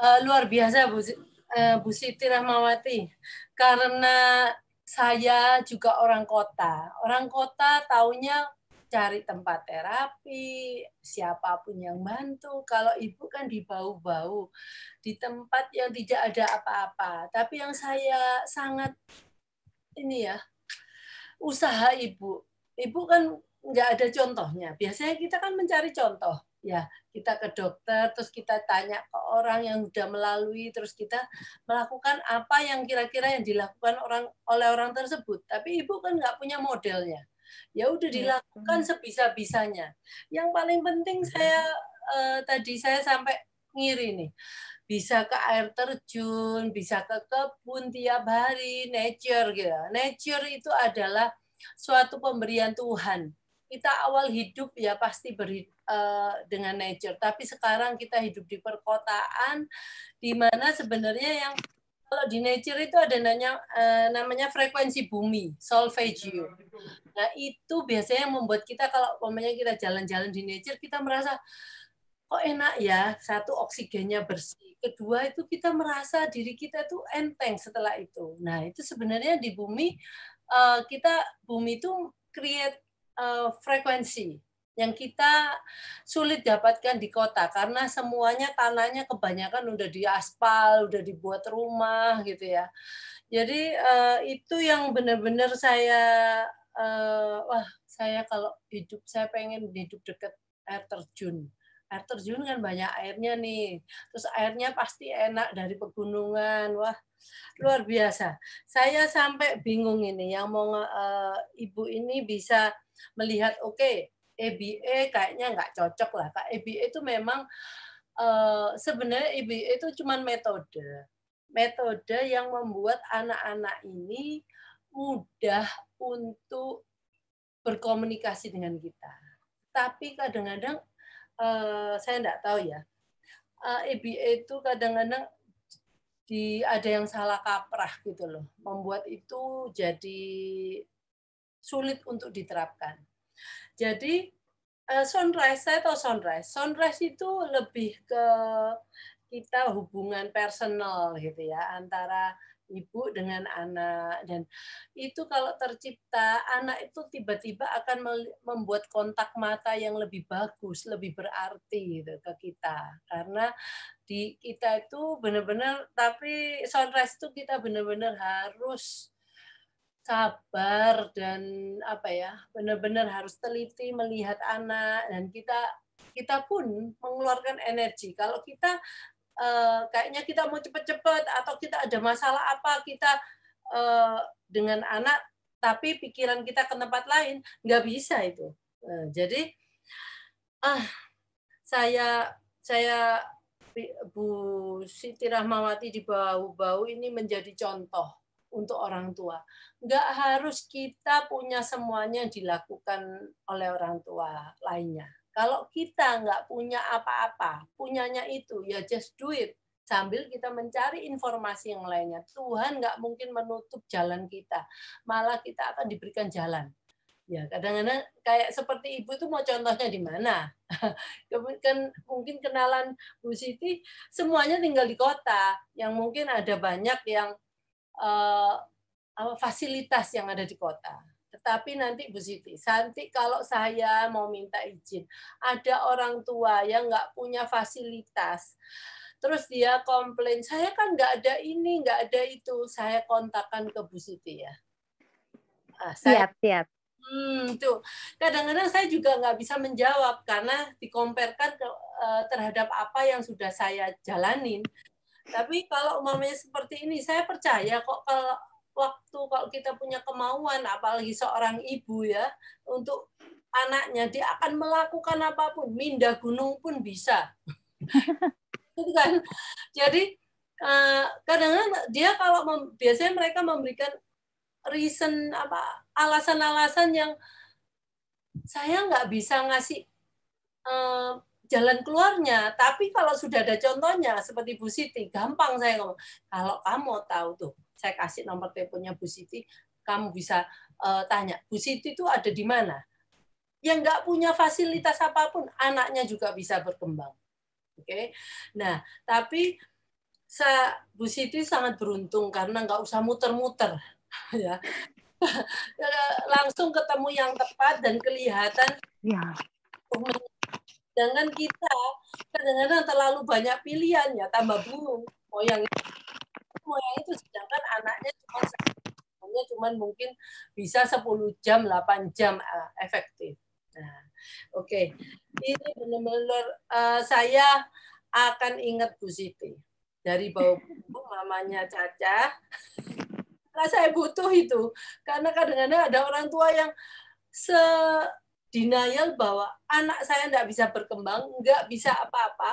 uh, luar biasa Bu, uh, Bu Siti Rahmawati karena saya juga orang kota. Orang kota taunya cari tempat terapi, siapapun yang bantu. Kalau ibu kan di bau-bau, di tempat yang tidak ada apa-apa. Tapi yang saya sangat ini ya, usaha ibu. Ibu kan nggak ada contohnya. Biasanya kita kan mencari contoh ya kita ke dokter terus kita tanya ke orang yang sudah melalui terus kita melakukan apa yang kira-kira yang dilakukan orang oleh orang tersebut tapi ibu kan nggak punya modelnya ya udah iya, dilakukan sebisa-bisanya yang paling penting iya. saya eh, tadi saya sampai ngiri nih bisa ke air terjun bisa ke kebun tiap hari nature gitu nature itu adalah suatu pemberian Tuhan kita awal hidup ya pasti beri, uh, dengan nature. Tapi sekarang kita hidup di perkotaan, di mana sebenarnya yang kalau di nature itu ada nanya, uh, namanya frekuensi bumi, solfeggio. Nah itu biasanya yang membuat kita kalau umpamanya kita jalan-jalan di nature, kita merasa kok enak ya, satu oksigennya bersih. Kedua itu kita merasa diri kita itu enteng setelah itu. Nah itu sebenarnya di bumi, uh, kita bumi itu create Eh, frekuensi yang kita sulit dapatkan di kota karena semuanya tanahnya kebanyakan udah diaspal, udah dibuat rumah gitu ya. Jadi eh, itu yang benar-benar saya eh, wah saya kalau hidup saya pengen hidup dekat air terjun. Air terjun kan banyak airnya nih. Terus airnya pasti enak dari pegunungan. Wah, luar biasa. Saya sampai bingung ini yang mau uh, ibu ini bisa melihat oke okay, EBA kayaknya nggak cocok lah. Kak EBA itu memang uh, sebenarnya EBA itu cuma metode metode yang membuat anak-anak ini mudah untuk berkomunikasi dengan kita. Tapi kadang-kadang uh, saya nggak tahu ya. Uh, EBA itu kadang-kadang di ada yang salah kaprah gitu loh membuat itu jadi sulit untuk diterapkan jadi eh, sunrise saya tahu sunrise sunrise itu lebih ke kita hubungan personal gitu ya antara ibu dengan anak dan itu kalau tercipta anak itu tiba-tiba akan membuat kontak mata yang lebih bagus, lebih berarti gitu ke kita karena di kita itu benar-benar tapi sunrise itu kita benar-benar harus sabar dan apa ya benar-benar harus teliti melihat anak dan kita kita pun mengeluarkan energi. Kalau kita Eh, kayaknya kita mau cepet-cepet atau kita ada masalah apa kita eh, dengan anak tapi pikiran kita ke tempat lain nggak bisa itu eh, jadi ah saya saya Bu Siti Rahmawati di bau-bau ini menjadi contoh untuk orang tua. Nggak harus kita punya semuanya dilakukan oleh orang tua lainnya. Kalau kita nggak punya apa-apa, punyanya itu ya just do it. Sambil kita mencari informasi yang lainnya. Tuhan nggak mungkin menutup jalan kita. Malah kita akan diberikan jalan. Ya, kadang-kadang kayak seperti ibu itu mau contohnya di mana? Kemudian mungkin kenalan Bu Siti semuanya tinggal di kota, yang mungkin ada banyak yang eh, fasilitas yang ada di kota tapi nanti Bu Siti, nanti kalau saya mau minta izin, ada orang tua yang nggak punya fasilitas, terus dia komplain, saya kan nggak ada ini, nggak ada itu, saya kontakkan ke Bu Siti ya. Ah, saya, siap, siap. Hmm, tuh. Kadang-kadang saya juga nggak bisa menjawab karena dikomparkan ke, eh, terhadap apa yang sudah saya jalanin. Tapi kalau umumnya seperti ini, saya percaya kok kalau waktu kalau kita punya kemauan apalagi seorang ibu ya untuk anaknya dia akan melakukan apapun mindah gunung pun bisa gitu kan jadi eh, kadang-kadang dia kalau mem, biasanya mereka memberikan reason apa alasan-alasan yang saya nggak bisa ngasih uh, jalan keluarnya. Tapi kalau sudah ada contohnya seperti Bu Siti, gampang saya ngomong. Kalau kamu tahu tuh, saya kasih nomor teleponnya Bu Siti, kamu bisa uh, tanya, Bu Siti itu ada di mana? Yang nggak punya fasilitas apapun, anaknya juga bisa berkembang. Oke, okay? nah tapi saya, Bu Siti sangat beruntung karena nggak usah muter-muter, ya langsung ketemu yang tepat dan kelihatan ya. Jangan kita kadang-kadang terlalu banyak pilihan ya tambah bingung mau yang semuanya itu sedangkan anaknya cuma hanya cuma mungkin bisa 10 jam 8 jam uh, efektif nah oke okay. ini benar-benar uh, saya akan ingat Bu Siti dari bau bumbu mamanya Caca karena saya butuh itu karena kadang-kadang ada orang tua yang se denial bahwa anak saya tidak bisa berkembang, nggak bisa apa-apa,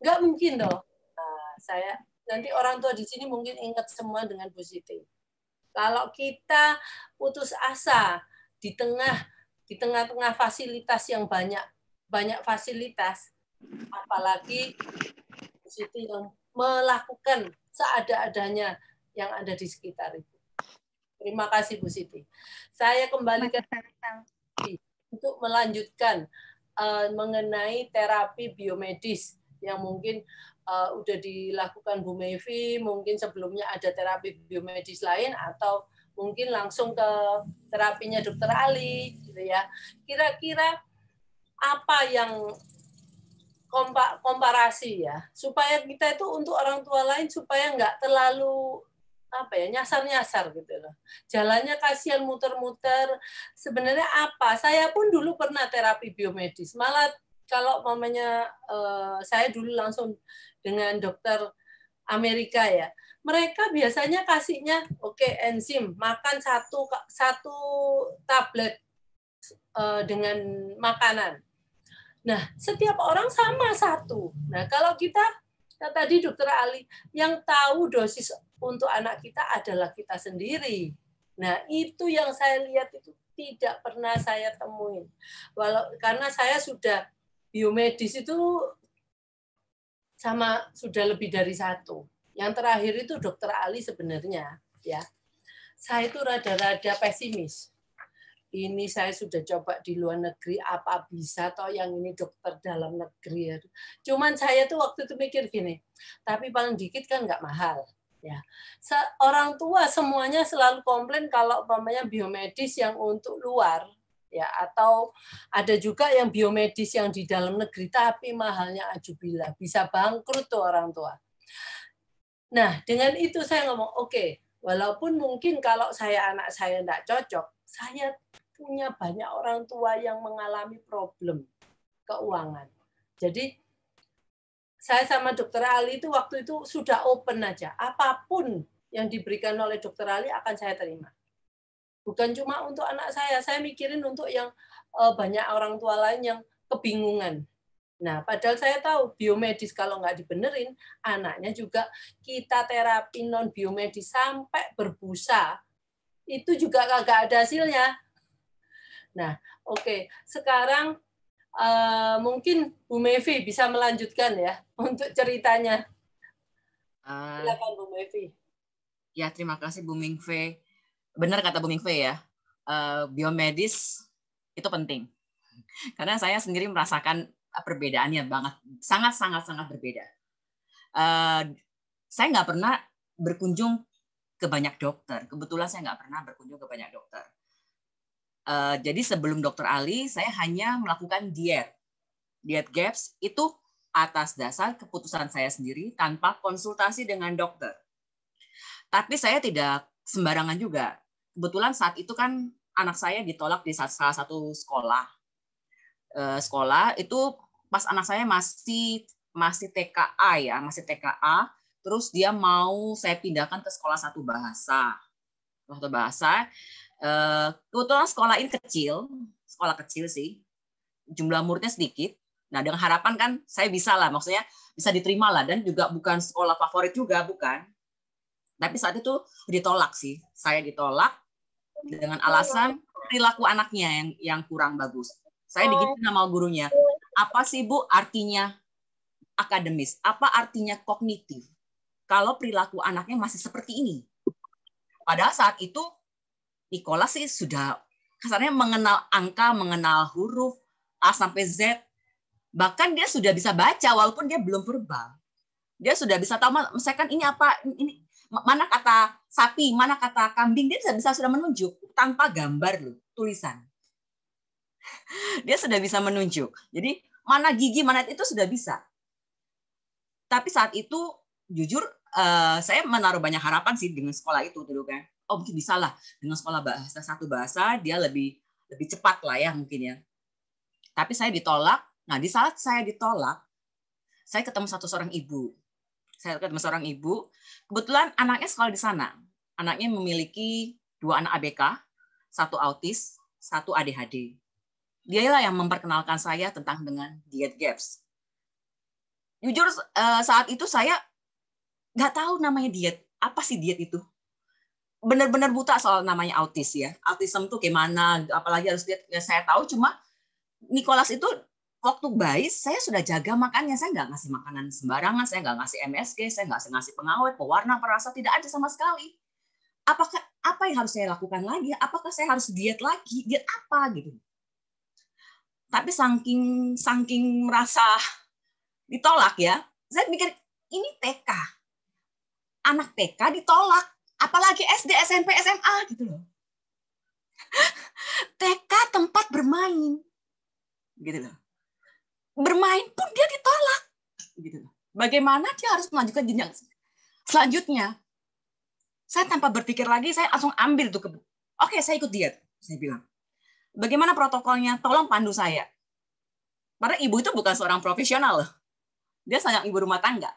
nggak mungkin dong. Nah, saya nanti orang tua di sini mungkin ingat semua dengan Bu Siti. Kalau kita putus asa di tengah di tengah-tengah fasilitas yang banyak banyak fasilitas, apalagi Bu Siti yang melakukan seada-adanya yang ada di sekitar itu. Terima kasih Bu Siti. Saya kembali ke untuk melanjutkan uh, mengenai terapi biomedis yang mungkin uh, udah dilakukan Bu Mevi, mungkin sebelumnya ada terapi biomedis lain atau mungkin langsung ke terapinya dokter Ali gitu ya. Kira-kira apa yang kompa komparasi ya supaya kita itu untuk orang tua lain supaya nggak terlalu apa ya nyasar-nyasar gitu loh. Jalannya kasihan muter-muter. Sebenarnya apa? Saya pun dulu pernah terapi biomedis. Malah kalau mamanya eh, saya dulu langsung dengan dokter Amerika ya. Mereka biasanya kasihnya oke okay, enzim makan satu satu tablet eh, dengan makanan. Nah, setiap orang sama satu. Nah, kalau kita ya tadi dokter Ali yang tahu dosis untuk anak kita adalah kita sendiri. Nah, itu yang saya lihat itu tidak pernah saya temuin. Walau karena saya sudah biomedis itu sama sudah lebih dari satu. Yang terakhir itu dokter Ali sebenarnya ya. Saya itu rada-rada pesimis. Ini saya sudah coba di luar negeri apa bisa toh yang ini dokter dalam negeri. Cuman saya tuh waktu itu mikir gini, tapi paling dikit kan nggak mahal ya. Orang tua semuanya selalu komplain kalau umpamanya biomedis yang untuk luar ya atau ada juga yang biomedis yang di dalam negeri tapi mahalnya ajubila bisa bangkrut tuh orang tua. Nah dengan itu saya ngomong oke okay, walaupun mungkin kalau saya anak saya tidak cocok saya punya banyak orang tua yang mengalami problem keuangan. Jadi saya sama dokter Ali itu waktu itu sudah open aja. Apapun yang diberikan oleh dokter Ali akan saya terima bukan cuma untuk anak saya saya mikirin untuk yang eh, banyak orang tua lain yang kebingungan nah padahal saya tahu biomedis kalau nggak dibenerin anaknya juga kita terapi non biomedis sampai berbusa itu juga kagak ada hasilnya nah oke okay. sekarang uh, mungkin Bu Mevi bisa melanjutkan ya untuk ceritanya. Ah. Silakan Bu Mevi. Ya, terima kasih Bu Mingfe benar kata Bu fe ya, uh, biomedis itu penting. Karena saya sendiri merasakan eh, perbedaannya banget, sangat-sangat-sangat berbeda. Uh, saya nggak pernah berkunjung ke banyak dokter. Kebetulan saya nggak pernah berkunjung ke banyak dokter. Uh, jadi sebelum dokter Ali, saya hanya melakukan diet. Diet GAPS itu atas dasar keputusan saya sendiri tanpa konsultasi dengan dokter. Tapi saya tidak sembarangan juga kebetulan saat itu kan anak saya ditolak di salah satu sekolah. Eh, sekolah itu pas anak saya masih masih TKA ya, masih TKA, terus dia mau saya pindahkan ke sekolah satu bahasa. Satu bahasa. Eh, kebetulan sekolah ini kecil, sekolah kecil sih. Jumlah muridnya sedikit. Nah, dengan harapan kan saya bisa lah, maksudnya bisa diterima lah dan juga bukan sekolah favorit juga, bukan. Tapi saat itu ditolak sih. Saya ditolak dengan alasan perilaku anaknya yang yang kurang bagus. Saya oh. digitu nama gurunya. Apa sih Bu artinya akademis? Apa artinya kognitif? Kalau perilaku anaknya masih seperti ini. pada saat itu Nikola sih sudah kasarnya mengenal angka, mengenal huruf A sampai Z. Bahkan dia sudah bisa baca walaupun dia belum verbal. Dia sudah bisa tahu misalkan ini apa, ini mana kata sapi, mana kata kambing, dia bisa sudah menunjuk tanpa gambar loh, tulisan. Dia sudah bisa menunjuk. Jadi mana gigi, mana itu sudah bisa. Tapi saat itu jujur eh, saya menaruh banyak harapan sih dengan sekolah itu dulu kan. Ya. Oh mungkin bisa lah dengan sekolah bahasa satu bahasa dia lebih lebih cepat lah ya mungkin ya. Tapi saya ditolak. Nah di saat saya ditolak, saya ketemu satu seorang ibu saya ketemu seorang ibu. Kebetulan anaknya sekolah di sana. Anaknya memiliki dua anak ABK, satu autis, satu ADHD. Dialah yang memperkenalkan saya tentang dengan diet gaps. Jujur eh, saat itu saya nggak tahu namanya diet. Apa sih diet itu? Benar-benar buta soal namanya autis ya. Autism itu gimana, apalagi harus diet. Ya, saya tahu cuma Nicholas itu waktu bayi saya sudah jaga makannya saya nggak ngasih makanan sembarangan saya nggak ngasih MSG saya nggak ngasih pengawet pewarna perasa tidak ada sama sekali apakah apa yang harus saya lakukan lagi apakah saya harus diet lagi diet apa gitu tapi saking saking merasa ditolak ya saya mikir ini TK anak TK ditolak apalagi SD SMP SMA gitu loh TK tempat bermain gitu loh bermain pun dia ditolak. Gitu. Bagaimana dia harus melanjutkan jenjang selanjutnya? Saya tanpa berpikir lagi, saya langsung ambil tuh ke, oke saya ikut diet, saya bilang. Bagaimana protokolnya? Tolong pandu saya. Karena ibu itu bukan seorang profesional Dia seorang ibu rumah tangga.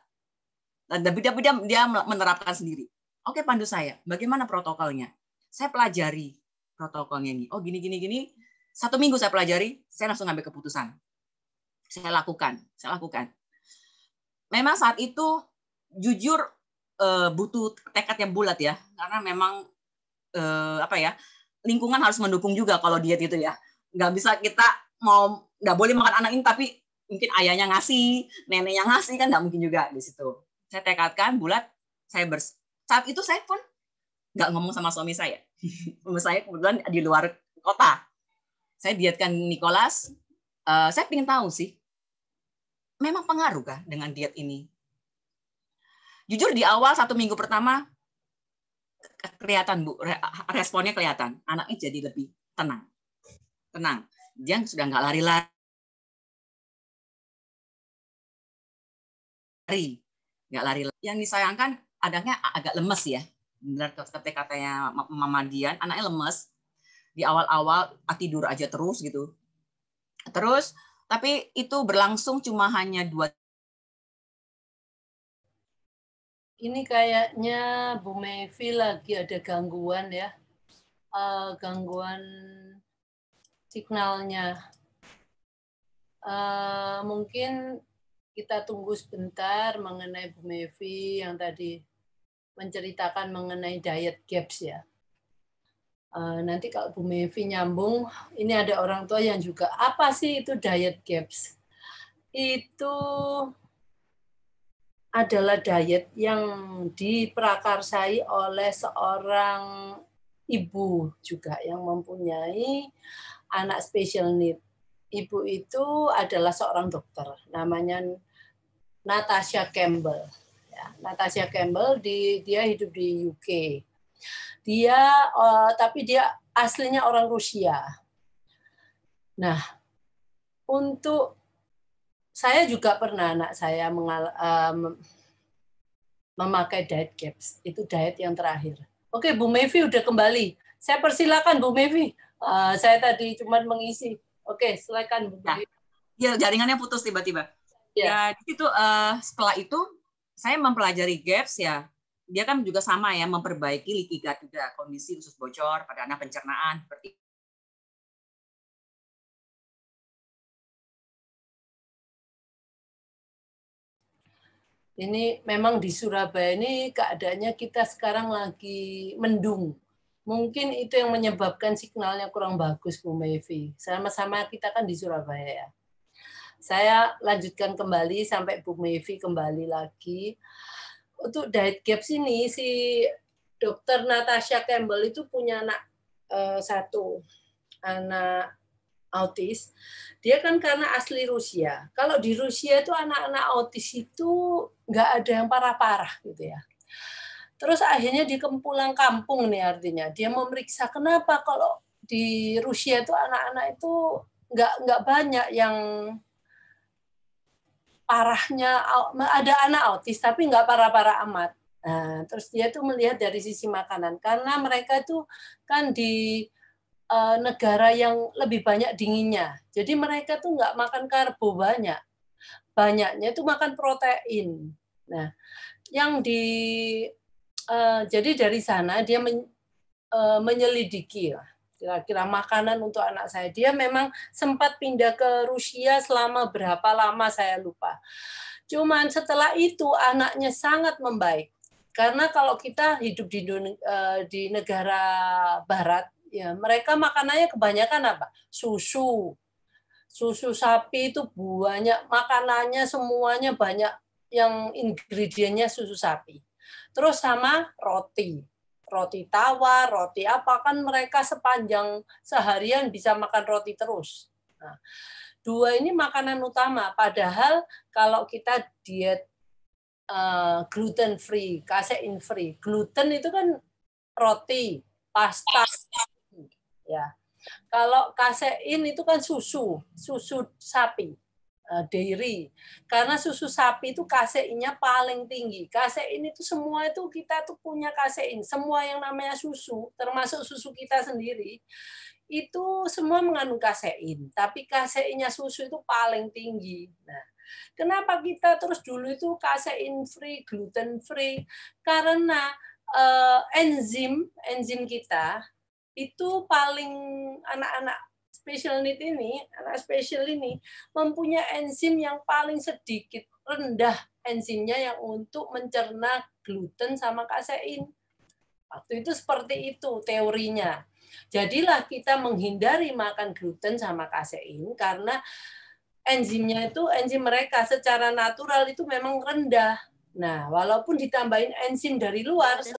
Dan dia, dia, dia menerapkan sendiri. Oke, pandu saya. Bagaimana protokolnya? Saya pelajari protokolnya ini. Oh, gini, gini, gini. Satu minggu saya pelajari, saya langsung ambil keputusan saya lakukan, saya lakukan. Memang saat itu jujur eh, butuh tekad yang bulat ya, karena memang eh, apa ya lingkungan harus mendukung juga kalau diet itu ya. Nggak bisa kita mau nggak boleh makan anak ini tapi mungkin ayahnya ngasih, neneknya ngasih kan nggak mungkin juga di situ. Saya tekadkan bulat, saya bers saat itu saya pun nggak ngomong sama suami saya. suami saya kebetulan di luar kota. Saya dietkan Nicholas, uh, saya ingin tahu sih, memang pengaruh kah dengan diet ini? Jujur di awal satu minggu pertama kelihatan bu, responnya kelihatan, anaknya jadi lebih tenang, tenang. Dia sudah nggak lari-lari, nggak lari. Yang disayangkan adanya agak lemes ya. Benar seperti katanya Mama Dian, anaknya lemes di awal-awal ah, tidur aja terus gitu Terus, tapi itu berlangsung cuma hanya dua. Ini kayaknya Bu Mevi lagi ada gangguan ya, uh, gangguan signalnya. Uh, mungkin kita tunggu sebentar mengenai Bu Mevi yang tadi menceritakan mengenai diet gaps ya. Eh, nanti kalau Bu Mevi nyambung, ini ada orang tua yang juga apa sih itu diet gaps? Itu adalah diet yang diprakarsai oleh seorang ibu juga yang mempunyai anak special need. Ibu itu adalah seorang dokter, namanya Natasha Campbell. Ya, Natasha Campbell di dia hidup di UK dia uh, tapi dia aslinya orang Rusia. Nah, untuk saya juga pernah anak saya mengal, uh, memakai diet caps. Itu diet yang terakhir. Oke, Bu Mevi udah kembali. Saya persilakan Bu Mevi. Uh, saya tadi cuma mengisi. Oke, silakan Bu ya. Mevi. Ya, jaringannya putus tiba-tiba. Ya, ya itu uh, setelah itu saya mempelajari gaps ya dia kan juga sama ya memperbaiki leaky tiga juga kondisi usus bocor pada anak pencernaan seperti Ini memang di Surabaya ini keadaannya kita sekarang lagi mendung. Mungkin itu yang menyebabkan signalnya kurang bagus, Bu Mevi. Sama-sama kita kan di Surabaya ya. Saya lanjutkan kembali sampai Bu Mevi kembali lagi untuk diet gap sini si dokter Natasha Campbell itu punya anak uh, satu anak autis. Dia kan karena asli Rusia. Kalau di Rusia itu anak-anak autis itu nggak ada yang parah-parah gitu ya. Terus akhirnya di pulang kampung nih artinya. Dia memeriksa kenapa kalau di Rusia itu anak-anak itu nggak nggak banyak yang parahnya ada anak autis tapi nggak parah-parah amat. Nah, terus dia tuh melihat dari sisi makanan karena mereka itu kan di e, negara yang lebih banyak dinginnya. Jadi mereka tuh nggak makan karbo banyak. Banyaknya itu makan protein. Nah, yang di e, jadi dari sana dia men, e, menyelidiki lah kira-kira makanan untuk anak saya. Dia memang sempat pindah ke Rusia selama berapa lama saya lupa. Cuman setelah itu anaknya sangat membaik. Karena kalau kita hidup di eh, di negara barat ya mereka makanannya kebanyakan apa? Susu. Susu sapi itu banyak makanannya semuanya banyak yang ingredientnya susu sapi. Terus sama roti roti tawar, roti apa kan mereka sepanjang seharian bisa makan roti terus. Nah, dua ini makanan utama. Padahal kalau kita diet uh, gluten free, casein free, gluten itu kan roti, pasta, ya. Kalau kasein itu kan susu, susu sapi. Eh, dairy karena susu sapi itu kaseinnya paling tinggi kasein itu semua itu kita tuh punya kasein semua yang namanya susu termasuk susu kita sendiri itu semua mengandung kasein tapi kaseinnya susu itu paling tinggi nah kenapa kita terus dulu itu kasein free gluten free karena uh, enzim enzim kita itu paling anak-anak special need ini, anak special ini mempunyai enzim yang paling sedikit rendah enzimnya yang untuk mencerna gluten sama kasein. Waktu itu seperti itu teorinya. Jadilah kita menghindari makan gluten sama kasein karena enzimnya itu enzim mereka secara natural itu memang rendah. Nah, walaupun ditambahin enzim dari luar